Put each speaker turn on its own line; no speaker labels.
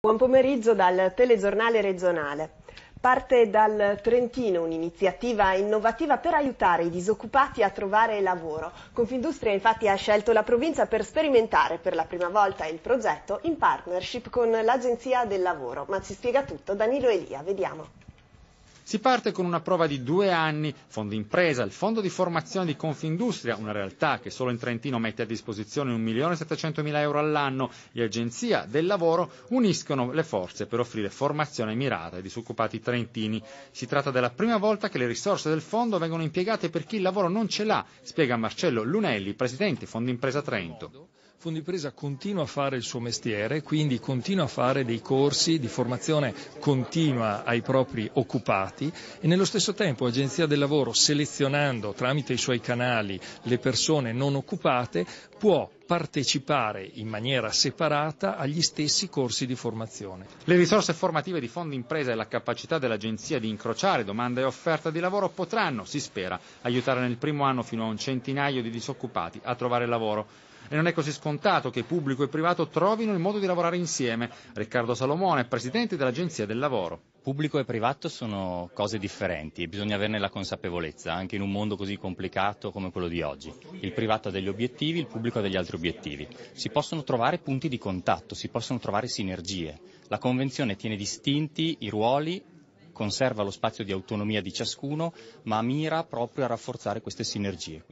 Buon pomeriggio dal telegiornale regionale. Parte dal Trentino un'iniziativa innovativa per aiutare i disoccupati a trovare lavoro. Confindustria infatti ha scelto la provincia per sperimentare per la prima volta il progetto in partnership con l'Agenzia del Lavoro. Ma ci spiega tutto Danilo Elia, vediamo.
Si parte con una prova di due anni, Fondo Impresa, il fondo di formazione di Confindustria, una realtà che solo in Trentino mette a disposizione 1.700.000 euro all'anno e Agenzia del Lavoro uniscono le forze per offrire formazione mirata ai disoccupati trentini. Si tratta della prima volta che le risorse del fondo vengono impiegate per chi il lavoro non ce l'ha, spiega Marcello Lunelli, presidente Fondo
Impresa Trento. Fondo Impresa continua a fare il suo mestiere, quindi continua a fare dei corsi di formazione continua ai propri occupati dati e nello stesso tempo l'Agenzia del Lavoro, selezionando tramite i suoi canali le persone non occupate, può partecipare in maniera separata agli stessi corsi di formazione.
Le risorse formative di Fondi Impresa e la capacità dell'Agenzia di incrociare domanda e offerta di lavoro potranno, si spera, aiutare nel primo anno fino a un centinaio di disoccupati a trovare lavoro e non è così scontato che pubblico e privato trovino il modo di lavorare insieme. Riccardo Salomone, presidente dell'Agenzia del Lavoro. Pubblico e privato sono cose differenti e bisogna
averne la consapevolezza, anche in un mondo così complicato come quello di oggi. Il privato ha degli obiettivi, il pubblico ha degli altri obiettivi. Si possono trovare punti di contatto, si possono trovare sinergie. La Convenzione tiene distinti i ruoli conserva lo spazio di autonomia di ciascuno, ma mira proprio a rafforzare queste sinergie.